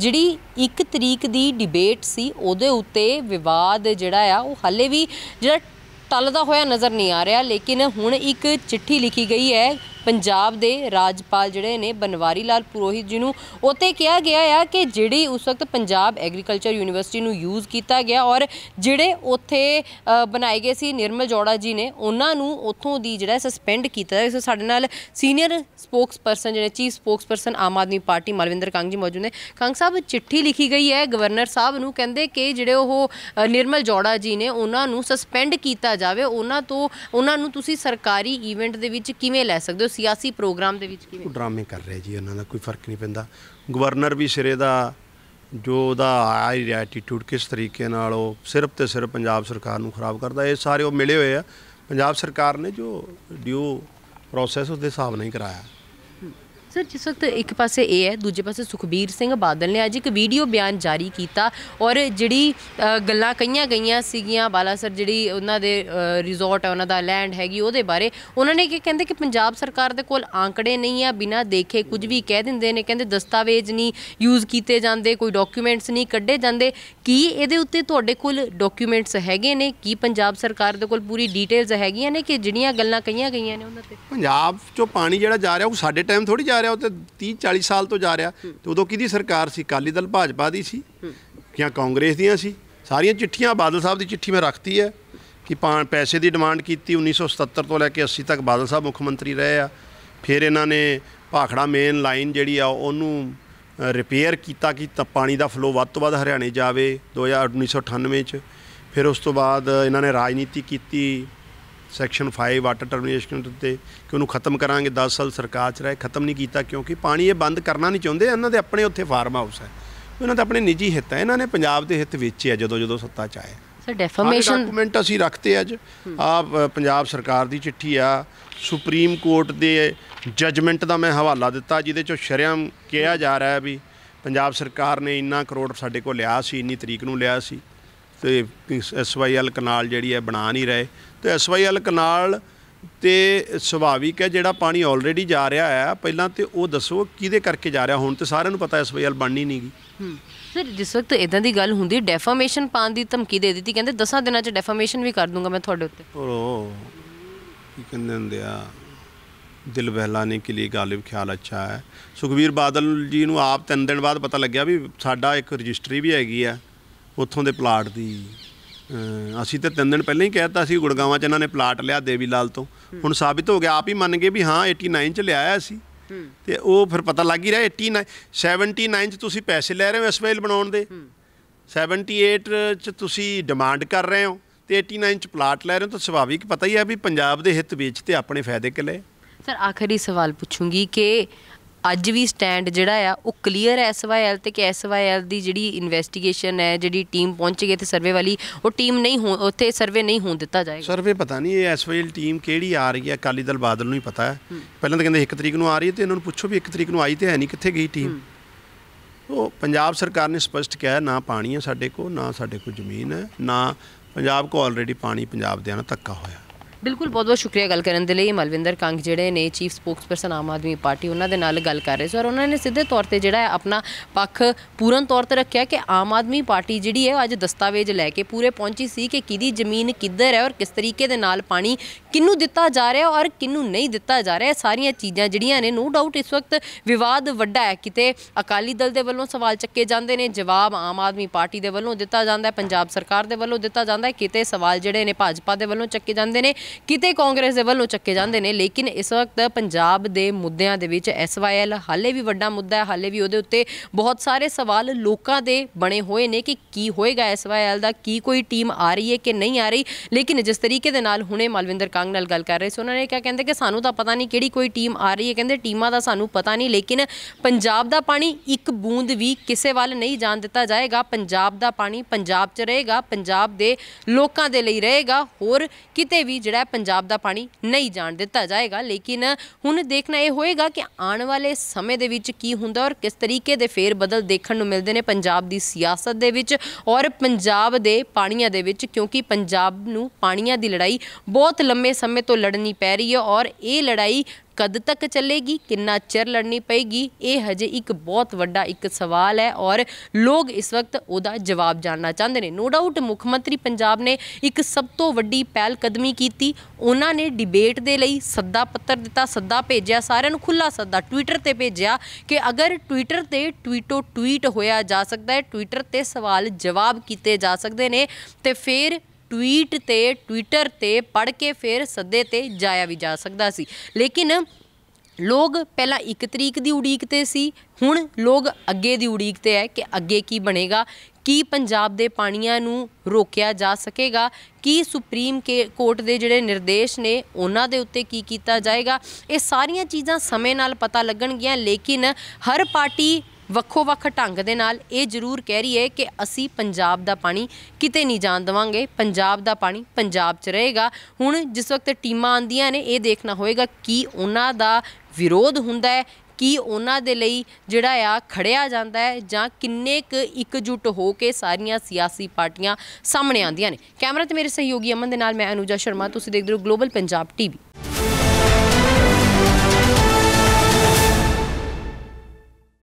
ਜਿਹੜੀ ਇੱਕ ਤਰੀਕ ਦੀ ਡਿਬੇਟ ਸੀ ਉਹਦੇ ਉੱਤੇ ਵਿਵਾਦ ਜਿਹੜਾ ਆ ਉਹ ਹਾਲੇ ਵੀ ਜਿਹੜਾ ਟਲਦਾ ਹੋਇਆ ਨਜ਼ਰ ਨਹੀਂ ਆ ਰਿਹਾ ਲੇਕਿਨ ਹੁਣ ਇੱਕ ਚਿੱਠੀ ਲਿਖੀ ਗਈ ਹੈ ਪੰਜਾਬ ਦੇ ਰਾਜਪਾਲ ਜਿਹੜੇ ਨੇ ਬਨਵਾਰੀ ਲਾਲ ਪੁਰੋਹਿਤ ਜੀ ਨੂੰ ਉੱਤੇ ਕਿਹਾ ਗਿਆ ਆ ਕਿ ਜਿਹੜੀ ਉਸ ਵਕਤ ਪੰਜਾਬ ਐਗਰੀਕਲਚਰ ਯੂਨੀਵਰਸਿਟੀ ਨੂੰ ਯੂਜ਼ ਕੀਤਾ ਗਿਆ ਔਰ ਜਿਹੜੇ ਉੱਥੇ ਬਣਾਏ ਗਏ ਸੀ ਨਿਰਮਲ ਜੋੜਾ ਜੀ ਨੇ ਉਹਨਾਂ ਨੂੰ ਉੱਥੋਂ ਦੀ ਜਿਹੜਾ ਸਸਪੈਂਡ ਕੀਤਾ ਸੋ ਸਾਡੇ ਨਾਲ ਸੀਨੀਅਰ ਸਪੋਕਸਪਰਸਨ ਜਿਹੜੇ ਚੀਫ ਸਪੋਕਸਪਰਸਨ ਆਮ ਆਦਮੀ ਪਾਰਟੀ ਮਲਵਿੰਦਰ ਕੰਗ ਜੀ ਮੌਜੂਦ ਨੇ ਕੰਗ ਸਾਹਿਬ ਚਿੱਠੀ ਲਿਖੀ ਗਈ ਹੈ ਗਵਰਨਰ ਸਾਹਿਬ ਨੂੰ ਕਹਿੰਦੇ ਕਿ ਜਿਹੜੇ ਉਹ ਨਿਰਮਲ ਜੋੜਾ ਜੀ ਨੇ ਉਹਨਾਂ ਨੂੰ ਸਸਪੈਂਡ ਕੀਤਾ ਜਾਵੇ ਉਹਨਾਂ ਤੋਂ ਉਹਨਾਂ ਨੂੰ ਤੁਸੀਂ ਸਰਕਾਰੀ ਈਵੈਂਟ ਦੇ ਵਿੱਚ ਕਿਵੇਂ ਲੈ ਸਕਦੇ ਸਿਆਸੀ ਪ੍ਰੋਗਰਾਮ ਦੇ ਵਿੱਚ ਕਿਵੇਂ ਡਰਾਮੇ ਕਰ ਰਿਹਾ ਜੀ ਉਹਨਾਂ ਦਾ ਕੋਈ ਫਰਕ ਨਹੀਂ ਪੈਂਦਾ ਗਵਰਨਰ ਵੀ ਸਿਰੇ ਦਾ ਜੋ ਉਹਦਾ ਆਈ ਐਟੀਟਿਊਡ ਕਿਸ ਤਰੀਕੇ ਨਾਲ ਉਹ ਸਿਰਫ ਤੇ ਸਿਰਫ ਪੰਜਾਬ ਸਰਕਾਰ ਨੂੰ ਖਰਾਬ ਕਰਦਾ ਇਹ ਸਾਰੇ ਉਹ ਮਿਲੇ ਹੋਏ ਆ ਪੰਜਾਬ ਸਰਕਾਰ ਨੇ ਜੋ ਡਿਊ ਪ੍ਰੋਸੈਸ ਦੇ ਹਿਸਾਬ ਨਹੀਂ ਕਰਾਇਆ ਸਰ ਜਿਸ ਵਕਤ ਇੱਕ ਪਾਸੇ ਇਹ ਹੈ ਦੂਜੇ ਪਾਸੇ ਸੁਖਬੀਰ ਸਿੰਘ ਬਾਦਲ ਨੇ ਅੱਜ ਇੱਕ ਵੀਡੀਓ ਬਿਆਨ ਜਾਰੀ ਕੀਤਾ ਔਰ ਜਿਹੜੀ ਗੱਲਾਂ ਕਈਆਂ ਗਈਆਂ ਸੀਗੀਆਂ ਬਾਲਾ ਸਰ ਜਿਹੜੀ ਉਹਨਾਂ ਦੇ ਰਿਜ਼ੋਰਟ ਹੈ ਉਹਨਾਂ ਦਾ ਲੈਂਡ ਹੈਗੀ ਉਹਦੇ ਬਾਰੇ ਉਹਨਾਂ ਨੇ ਕਿ ਕਹਿੰਦੇ ਕਿ ਪੰਜਾਬ ਸਰਕਾਰ ਦੇ ਕੋਲ ਆંકੜੇ ਨਹੀਂ ਆ ਬਿਨਾ ਦੇਖੇ ਕੁਝ ਵੀ ਕਹਿ ਦਿੰਦੇ ਨੇ ਕਹਿੰਦੇ ਦਸਤਾਵੇਜ਼ ਨਹੀਂ ਯੂਜ਼ ਕੀਤੇ ਜਾਂਦੇ ਕੋਈ ਡਾਕੂਮੈਂਟਸ ਨਹੀਂ ਕੱਢੇ ਜਾਂਦੇ ਕੀ ਇਹਦੇ ਉੱਤੇ ਤੁਹਾਡੇ ਕੋਲ ਡਾਕੂਮੈਂਟਸ ਹੈਗੇ ਨੇ ਕੀ ਪੰਜਾਬ ਸਰਕਾਰ ਦੇ ਕੋਲ ਪੂਰੀ ਡਿਟੇਲਸ ਹੈਗੀਆਂ ਨੇ ਕਿ ਜਿਹੜੀਆਂ ਗੱਲਾਂ ਕਈਆਂ ਗਈਆਂ ਨੇ ਉਹਨਾਂ ਤੇ ਪੰਜਾਬ ਚੋਂ ਪਾਣੀ ਜਿਹੜਾ ਜਾ ਰਿਹਾ ਉਹ ਸਾਡੇ ਟਾਈਮ ਥੋੜੀ ਜਾ ਜਾ ਰਿਹਾ ਉਹ ਤੇ 30 40 ਸਾਲ ਤੋਂ ਜਾ ਰਿਹਾ ਤੇ ਉਦੋਂ ਕਿਹਦੀ ਸਰਕਾਰ ਸੀ ਕਾਲੀ ਦਲ ਭਾਜਪਾ ਦੀ ਸੀ ਜਾਂ ਕਾਂਗਰਸ ਦੀਆਂ ਸੀ ਸਾਰੀਆਂ ਚਿੱਠੀਆਂ ਬਾਦਲ ਸਾਹਿਬ ਦੀ ਚਿੱਠੀ ਮੈਂ ਰੱਖਤੀ ਹੈ ਕਿ ਪੈਸੇ ਦੀ ਡਿਮਾਂਡ ਕੀਤੀ 1977 ਤੋਂ ਲੈ ਕੇ 80 ਤੱਕ ਬਾਦਲ ਸਾਹਿਬ ਮੁੱਖ ਮੰਤਰੀ ਰਹੇ ਆ ਫਿਰ ਇਹਨਾਂ ਨੇ ਭਾਖੜਾ ਮੇਨ ਲਾਈਨ ਜਿਹੜੀ ਆ ਉਹਨੂੰ ਰਿਪੇਅਰ ਕੀਤਾ ਕਿ ਪਾਣੀ ਦਾ ਫਲੋ ਵੱਧ ਤੋਂ ਵੱਧ ਹਰਿਆਣੇ ਜਾਵੇ 201998 ਚ ਫਿਰ ਉਸ ਤੋਂ ਬਾਅਦ ਇਹਨਾਂ ਨੇ ਰਾਜਨੀਤੀ ਕੀਤੀ ਸੈਕਸ਼ਨ 5 ਵਾਟਰ ਟਰਮੀਨੇਸ਼ਨ ਉੱਤੇ ਕਿ ਉਹਨੂੰ ਖਤਮ ਕਰਾਂਗੇ 10 ਸਾਲ ਸਰਕਾਰ ਚ ਰਹੇ ਖਤਮ ਨਹੀਂ ਕੀਤਾ ਕਿਉਂਕਿ ਪਾਣੀ ਇਹ ਬੰਦ ਕਰਨਾ ਨਹੀਂ ਚਾਹੁੰਦੇ ਇਹਨਾਂ ਦੇ ਆਪਣੇ ਉੱਥੇ ਫਾਰਮ ਹਾਊਸ ਹੈ ਉਹਨਾਂ ਦਾ ਆਪਣੇ ਨਿੱਜੀ ਹਿੱਤ ਹੈ ਇਹਨਾਂ ਨੇ ਪੰਜਾਬ ਦੇ ਹਿੱਤ ਵੇਚੇ ਆ ਜਦੋਂ ਜਦੋਂ ਸੱਤਾ ਚ ਆਏ ਸਰ ਡੈਫਰਮੇਸ਼ਨ ਡਾਕੂਮੈਂਟ ਅਸੀਂ ਰੱਖਤੇ ਅੱਜ ਆ ਪੰਜਾਬ ਸਰਕਾਰ ਦੀ ਚਿੱਠੀ ਆ ਸੁਪਰੀਮ ਕੋਰਟ ਦੇ ਜਜਮੈਂਟ ਦਾ ਮੈਂ ਹਵਾਲਾ ਦਿੱਤਾ ਜਿਹਦੇ ਚੋਂ ਸ਼ਰਿਆਮ ਕਿਹਾ ਜਾ ਰਿਹਾ ਵੀ ਪੰਜਾਬ ਸਰਕਾਰ ਨੇ ਇੰਨਾ ਕਰੋੜ ਸਾਡੇ ਕੋਲ ਲਿਆ ਸੀ ਇੰਨੀ ਤਰੀਕ ਨੂੰ ਲਿਆ ਸੀ ਤੇ ਐਸਵਾਈਐਲ ਕਨਾਲ ਜਿਹੜੀ ਹੈ ਬਣਾ ਨਹੀਂ ਰਹੇ ਤੇ ਐਸਵਾਈਐਲ ਕਨਾਲ ਤੇ ਸੁਭਾਵਿਕ ਹੈ ਜਿਹੜਾ ਪਾਣੀ ਆਲਰੇਡੀ ਜਾ ਰਿਹਾ ਹੈ ਪਹਿਲਾਂ ਤੇ ਉਹ ਦੱਸੋ ਕਿਹਦੇ ਕਰਕੇ ਜਾ ਰਿਹਾ ਹੁਣ ਤੇ ਸਾਰਿਆਂ ਨੂੰ ਪਤਾ ਐਸਵਾਈਐਲ ਬਣਨੀ ਨਹੀਂਗੀ ਸਰ ਜਿਸ ਵਕਤ ਇਦਾਂ ਦੀ ਗੱਲ ਹੁੰਦੀ ਡੈਫਰਮੇਸ਼ਨ ਪਾਣ ਦੀ ਧਮਕੀ ਦੇ ਦਿੱਤੀ ਕਹਿੰਦੇ 10 ਦਿਨਾਂ 'ਚ ਡੈਫਰਮੇਸ਼ਨ ਵੀ ਕਰ ਦੂੰਗਾ ਮੈਂ ਤੁਹਾਡੇ ਉੱਤੇ ਓ ਕੀ ਕਹਿੰਦੇ ਹੁੰਦੇ ਆ ਦਿਲ ਬਹਿਲਾਣੇ ਕੇ ਲਈ ਗਾਲਿਬ ਖਿਆਲ ਅੱਛਾ ਹੈ ਸੁਖਵੀਰ ਬਾਦਲ ਜੀ ਨੂੰ ਆਪ 3 ਦਿਨ ਬਾਅਦ ਪਤਾ ਲੱਗਿਆ ਵੀ ਸਾਡਾ ਇੱਕ ਰਜਿਸਟਰੀ ਵੀ ਹੈਗੀ ਆ ਉੱਥੋਂ ਦੇ ਪਲਾਟ ਦੀ ਅਸੀਂ ਤਾਂ ਤਿੰਨ ਦਿਨ ਪਹਿਲਾਂ ਹੀ ਕਹਿਤਾ ਸੀ ਗੁੜਗਾਵਾਂ 'ਚ ਇਹਨਾਂ ਨੇ ਪਲਾਟ ਲਿਆ ਦੇਵੀ ਲਾਲ ਤੋਂ ਹੁਣ ਸਾਬਿਤ ਹੋ ਗਿਆ ਆਪ ਹੀ ਮੰਨ ਗਏ ਵੀ ਹਾਂ 89 'ਚ ਲਿਆਇਆ ਸੀ ਤੇ ਉਹ ਫਿਰ ਪਤਾ ਲੱਗ ਹੀ ਰਿਹਾ 89 79 'ਚ ਤੁਸੀਂ ਪੈਸੇ ਲੈ ਰਹੇ ਹੋ ਇਸ ਵੇਲ ਬਣਾਉਣ ਦੇ 78 'ਚ ਤੁਸੀਂ ਡਿਮਾਂਡ ਕਰ ਰਹੇ ਹੋ ਤੇ 89 'ਚ ਪਲਾਟ ਲੈ ਰਹੇ ਹੋ ਤਾਂ ਸੁਭਾਵਿਕ ਪਤਾ ਹੀ ਹੈ ਵੀ ਪੰਜਾਬ ਦੇ ਹਿੱਤ ਵਿੱਚ ਤੇ ਆਪਣੇ ਫਾਇਦੇ ਕਿਲੇ ਸਰ ਆਖਰੀ ਸਵਾਲ ਪੁੱਛੂੰਗੀ ਕਿ ਅੱਜ ਵੀ ਸਟੈਂਡ ਜਿਹੜਾ ਆ ਉਹ ਕਲੀਅਰ ਐਸਵਾਈਐਲ ਤੇ ਕਿ ਐਸਵਾਈਐਲ ਦੀ ਜਿਹੜੀ ਇਨਵੈਸਟੀਗੇਸ਼ਨ ਹੈ ਜਿਹੜੀ ਟੀਮ ਪਹੁੰਚ ਗਈ ਤੇ ਸਰਵੇ ਵਾਲੀ ਉਹ ਟੀਮ ਨਹੀਂ ਹੋ ਉੱਥੇ ਸਰਵੇ ਨਹੀਂ ਹੋਣ ਦਿੱਤਾ ਜਾਏਗਾ ਸਰਵੇ ਪਤਾ ਨਹੀਂ ਇਹ ਐਸਵਾਈਐਲ ਟੀਮ ਕਿਹੜੀ ਆ ਰਹੀ ਹੈ ਅਕਾਲੀ ਦਲ ਬਾਦਲ ਨੂੰ ਹੀ ਪਤਾ ਹੈ ਪਹਿਲਾਂ ਤਾਂ ਕਹਿੰਦੇ 1 ਤਰੀਕ ਨੂੰ ਆ ਰਹੀ ਹੈ ਤੇ ਇਹਨਾਂ ਨੂੰ ਪੁੱਛੋ ਵੀ 1 ਤਰੀਕ ਨੂੰ ਆਈ ਤੇ ਹੈ ਨਹੀਂ ਕਿੱਥੇ ਗਈ ਟੀਮ ਉਹ ਪੰਜਾਬ ਸਰਕਾਰ ਨੇ ਸਪਸ਼ਟ ਕਿਹਾ ਨਾ ਪਾਣੀ ਹੈ ਸਾਡੇ ਕੋਲ ਨਾ ਸਾਡੇ ਕੋਲ ਜ਼ਮੀਨ ਹੈ ਨਾ ਪੰਜਾਬ ਕੋਲ ਆਲਰੇਡੀ ਪਾਣੀ ਪੰਜਾਬ ਦੇ ਨਾਲ ਧੱਕਾ ਹੋਇਆ ਬਿਲਕੁਲ ਬਹੁਤ ਬਹੁਤ ਸ਼ੁਕਰੀਆ ਗੱਲ ਕਰਨ ਦੇ ਲਈ ਮਲਵਿੰਦਰ ਕੰਗ ਜਿਹੜੇ ਨੇ ਚੀਫ ਸਪੋਕਸਪਰਸਨ ਆਮ ਆਦਮੀ ਪਾਰਟੀ ਉਹਨਾਂ ਦੇ ਨਾਲ ਗੱਲ ਕਰ ਰਹੇ ਸੀ ਔਰ ਉਹਨਾਂ ਨੇ ਸਿੱਧੇ ਤੌਰ ਤੇ ਜਿਹੜਾ ਆਪਣਾ ਪੱਖ ਪੂਰਨ ਤੌਰ ਤੇ ਰੱਖਿਆ ਕਿ ਆਮ ਆਦਮੀ ਪਾਰਟੀ ਜਿਹੜੀ ਹੈ ਅੱਜ ਦਸਤਾਵੇਜ਼ ਲੈ ਕੇ ਪੂਰੇ ਪਹੁੰਚੀ ਸੀ ਕਿ ਕਿਹਦੀ ਜ਼ਮੀਨ ਕਿੱਧਰ ਹੈ ਔਰ ਕਿਸ ਤਰੀਕੇ ਦੇ ਨਾਲ ਪਾਣੀ ਕਿੰਨੂੰ ਦਿੱਤਾ ਜਾ ਰਿਹਾ ਔਰ ਕਿੰਨੂੰ ਨਹੀਂ ਦਿੱਤਾ ਜਾ ਰਿਹਾ ਸਾਰੀਆਂ ਚੀਜ਼ਾਂ ਜਿਹੜੀਆਂ ਨੇ ਨੋ ਡਾਊਟ ਇਸ ਵਕਤ ਵਿਵਾਦ ਵੱਡਾ ਹੈ ਕਿਤੇ ਅਕਾਲੀ ਦਲ ਦੇ ਵੱਲੋਂ ਸਵਾਲ ਚੱਕੇ ਜਾਂਦੇ ਨੇ ਜਵਾਬ ਆਮ ਆਦਮੀ ਪਾਰਟੀ ਦੇ ਵੱਲੋਂ ਦਿੱਤਾ ਜਾਂਦਾ ਹੈ ਪੰਜਾਬ ਸਰਕਾਰ ਦੇ ਵੱਲੋਂ ਦਿੱਤਾ ਜਾਂਦਾ ਹੈ ਕਿਤੇ ਸਵਾਲ ਜਿਹੜੇ ਨੇ ਭਾਜਪਾ ਦੇ ਵੱਲੋਂ ਚੱਕੇ ਜਾਂਦੇ ਨੇ ਕਿਤੇ ਕਾਂਗਰਸ ਦੇ ਵੱਲੋਂ ਚੱਕੇ ਜਾਂਦੇ ਨੇ ਲੇਕਿਨ ਇਸ ਵਕਤ ਪੰਜਾਬ ਦੇ ਮੁੱਦਿਆਂ ਦੇ ਵਿੱਚ ਐਸਵਾਈਐਲ ਹਾਲੇ ਵੀ ਵੱਡਾ ਮੁੱਦਾ ਹੈ ਹਾਲੇ ਵੀ ਉਹਦੇ ਉੱਤੇ ਬਹੁਤ ਸਾਰੇ ਸਵਾਲ ਲੋਕਾਂ ਦੇ ਬਣੇ ਹੋਏ ਨੇ ਕਿ ਕੀ ਹੋਏਗਾ ਐਸਵਾਈਐਲ ਦਾ ਕੀ ਕੋਈ ਟੀਮ ਆ ਰਹੀ ਹੈ ਕਿ ਨਹੀਂ ਆ ਰਹੀ ਲੇਕਿਨ ਜਿਸ ਤਰੀਕੇ ਦੇ ਨਾਲ ਹੁਣੇ ਮਲਵਿੰਦਰ ਕਾਂਗ ਨਾਲ ਗੱਲ ਕਰ ਰਹੇ ਸੀ ਉਹਨਾਂ ਨੇ ਕਿਹਾ ਕਹਿੰਦੇ ਕਿ ਸਾਨੂੰ ਤਾਂ ਪਤਾ ਨਹੀਂ ਕਿਹੜੀ ਕੋਈ ਟੀਮ ਆ ਰਹੀ ਹੈ ਕਹਿੰਦੇ ਟੀਮਾਂ ਦਾ ਸਾਨੂੰ ਪਤਾ ਨਹੀਂ ਲੇਕਿਨ ਪੰਜਾਬ ਦਾ ਪਾਣੀ ਇੱਕ ਬੂੰਦ ਵੀ ਕਿਸੇ ਵੱਲ ਨਹੀਂ ਜਾਣ ਦਿੱਤਾ ਜਾਏਗਾ ਪੰਜਾਬ ਦਾ ਪਾਣੀ ਪੰਜਾਬ 'ਚ ਰਹੇਗਾ ਪੰਜਾਬ ਦੇ ਲੋਕਾਂ ਦੇ ਲਈ ਰਹੇਗਾ ਹੋਰ ਕਿਤੇ ਵੀ ਜਿਹੜਾ ਹੈ ਪੰਜਾਬ ਦਾ ਪਾਣੀ ਨਹੀਂ ਜਾਣ ਦਿੱਤਾ ਜਾਏਗਾ ਲੇਕਿਨ ਹੁਣ ਦੇਖਣਾ ਇਹ ਹੋਏਗਾ ਕਿ ਆਉਣ ਵਾਲੇ ਸਮੇਂ ਦੇ ਵਿੱਚ ਕੀ ਹੁੰਦਾ ਔਰ ਕਿਸ ਤਰੀਕੇ ਦੇ ਫੇਰ ਬਦਲ ਦੇਖਣ ਨੂੰ ਮਿਲਦੇ ਨੇ ਪੰਜਾਬ ਦੀ ਸਿਆਸਤ ਦੇ ਵਿੱਚ ਔਰ ਪੰਜਾਬ ਦੇ ਪਾਣੀਆਂ ਦੇ ਵਿੱਚ ਕਿਉਂਕਿ ਪੰਜਾਬ ਨੂੰ ਪਾਣੀਆਂ ਦੀ ਲੜਾਈ ਬਹੁਤ ਲੰਮੇ ਸਮੇਂ ਤੋਂ ਲੜਨੀ ਪੈ ਰਹੀ ਹੈ ਔਰ ਇਹ ਲੜਾਈ ਕਦ ਤੱਕ ਚੱਲੇਗੀ ਕਿੰਨਾ ਚਿਰ ਲੜਨੀ ਪਏਗੀ ਇਹ ਹਜੇ ਇੱਕ ਬਹੁਤ ਵੱਡਾ ਇੱਕ ਸਵਾਲ ਹੈ ਔਰ ਲੋਕ ਇਸ ਵਕਤ ਉਹਦਾ ਜਵਾਬ ਜਾਣਨਾ ਚਾਹੁੰਦੇ ਨੇ ਨੋ ਡਾਊਟ ਮੁੱਖ ਮੰਤਰੀ ਪੰਜਾਬ ਨੇ ਇੱਕ ਸਭ ਤੋਂ ਵੱਡੀ ਪਹਿਲ ਕਦਮੀ ਕੀਤੀ ਉਹਨਾਂ ਨੇ ਡਿਬੇਟ ਦੇ ਲਈ ਸੱਦਾ ਪੱਤਰ ਦਿੱਤਾ ਸੱਦਾ ਭੇਜਿਆ ਸਾਰਿਆਂ ਨੂੰ ਖੁੱਲਾ ਸੱਦਾ ਟਵਿੱਟਰ ਤੇ ਭੇਜਿਆ ਕਿ ਅਗਰ ਟਵਿੱਟਰ ਤੇ ਟਵੀਟੋ ਟਵੀਟ ਹੋਇਆ ਜਾ ਸਕਦਾ ਹੈ ਟਵਿੱਟਰ ਤੇ ਸਵਾਲ ਜਵਾਬ ਕੀਤੇ ਜਾ ਸਕਦੇ ਨੇ ਤੇ ਫਿਰ ਟਵੀਟ ਤੇ ਟਵਿੱਟਰ ਤੇ ਪੜ ਕੇ ਫਿਰ ਸੱਦੇ ਤੇ ਜਾਇਆ ਵੀ ਜਾ ਸਕਦਾ ਸੀ ਲੇਕਿਨ ਲੋਕ ਪਹਿਲਾਂ 1 ਤਰੀਕ ਦੀ ਉਡੀਕ ਤੇ ਸੀ ਹੁਣ ਲੋਕ ਅੱਗੇ ਦੀ ਉਡੀਕ ਤੇ ਹੈ ਕਿ ਅੱਗੇ ਕੀ ਬਣੇਗਾ ਕੀ ਪੰਜਾਬ ਦੇ ਪਾਣੀਆਂ ਨੂੰ ਰੋਕਿਆ ਜਾ ਸਕੇਗਾ ਕੀ ਸੁਪਰੀਮ ਕੋਰਟ ਦੇ ਜਿਹੜੇ ਨਿਰਦੇਸ਼ ਨੇ ਉਹਨਾਂ ਦੇ ਉੱਤੇ ਕੀ ਕੀਤਾ ਜਾਏਗਾ ਇਹ ਸਾਰੀਆਂ ਚੀਜ਼ਾਂ ਸਮੇਂ ਨਾਲ ਪਤਾ ਲੱਗਣਗੀਆਂ ਲੇਕਿਨ ਹਰ ਪਾਰਟੀ ਵੱਖੋ-ਵੱਖ ਢੰਗ ਦੇ ਨਾਲ ਇਹ ਜ਼ਰੂਰ ਕਹਿ ਰਹੀ ਹੈ ਕਿ ਅਸੀਂ ਪੰਜਾਬ ਦਾ ਪਾਣੀ ਕਿਤੇ ਨਹੀਂ ਜਾਣ ਦਵਾਂਗੇ ਪੰਜਾਬ ਦਾ ਪਾਣੀ ਪੰਜਾਬ 'ਚ ਰਹੇਗਾ ਹੁਣ ਜਿਸ ਵਕਤ ਟੀਮਾਂ ਆਂਦੀਆਂ ਨੇ ਇਹ ਦੇਖਣਾ ਹੋਏਗਾ ਕਿ ਉਹਨਾਂ ਦਾ ਵਿਰੋਧ ਹੁੰਦਾ ਹੈ ਕੀ ਉਹਨਾਂ ਦੇ ਲਈ ਜਿਹੜਾ ਆ ਖੜਿਆ ਜਾਂਦਾ ਹੈ ਜਾਂ ਕਿੰਨੇ ਕੁ ਇਕਜੁੱਟ ਹੋ ਕੇ ਸਾਰੀਆਂ ਸਿਆਸੀ ਪਾਰਟੀਆਂ ਸਾਹਮਣੇ ਆਉਂਦੀਆਂ ਨੇ ਕੈਮਰਾ ਤੇ ਮੇਰੇ ਸਹਿਯੋਗੀ ਅਮਨ ਦੇ ਨਾਲ ਮੈਂ ਅਨੂਜਾ ਸ਼ਰਮਾ ਤੁਸੀਂ ਦੇਖਦੇ ਹੋ ਗਲੋਬਲ ਪੰਜਾਬ ਟੀਵੀ